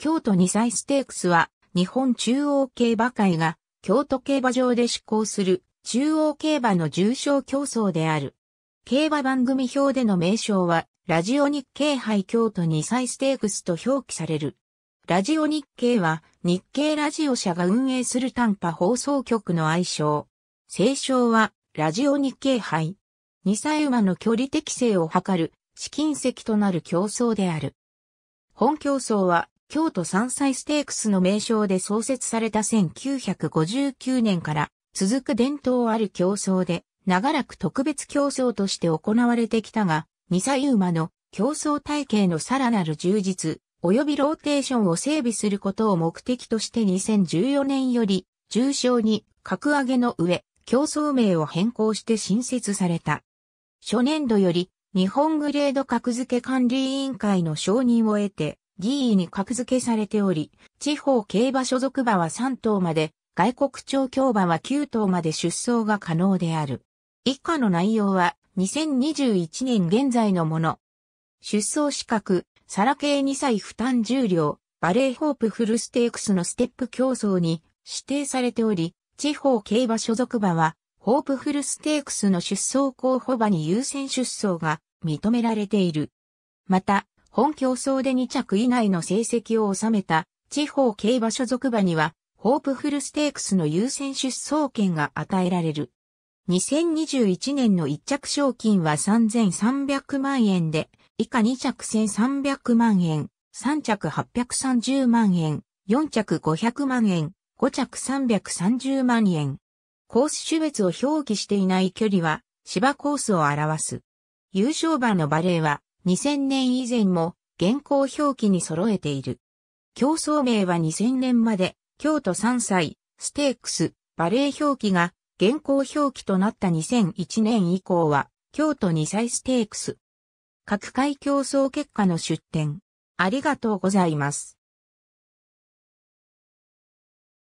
京都二歳ステークスは、日本中央競馬会が、京都競馬場で施行する、中央競馬の重賞競争である。競馬番組表での名称は、ラジオ日経杯京都二歳ステークスと表記される。ラジオ日経は、日経ラジオ社が運営する短波放送局の愛称。清称は、ラジオ日経杯。二歳馬の距離適性を測る、試金石となる競争である。本競争は、京都山菜ステークスの名称で創設された1959年から続く伝統ある競争で、長らく特別競争として行われてきたが、二歳馬の競争体系のさらなる充実、及びローテーションを整備することを目的として2014年より、重賞に格上げの上、競争名を変更して新設された。初年度より、日本グレード格付け管理委員会の承認を得て、議員に格付けされており、地方競馬所属馬は3頭まで、外国調教馬は9頭まで出走が可能である。以下の内容は、2021年現在のもの。出走資格、サラ系2歳負担重量、バレーホープフルステークスのステップ競争に指定されており、地方競馬所属馬は、ホープフルステークスの出走候補馬に優先出走が認められている。また、本競争で2着以内の成績を収めた地方競馬所属馬には、ホープフルステークスの優先出走権が与えられる。2021年の1着賞金は3300万円で、以下2着1300万円、3着830万円、4着500万円、5着330万円。コース種別を表記していない距離は、芝コースを表す。優勝馬のバレーは、2000年以前も現行表記に揃えている。競争名は2000年まで、京都3歳、ステークス、バレー表記が現行表記となった2001年以降は、京都2歳ステークス。各界競争結果の出展。ありがとうございます。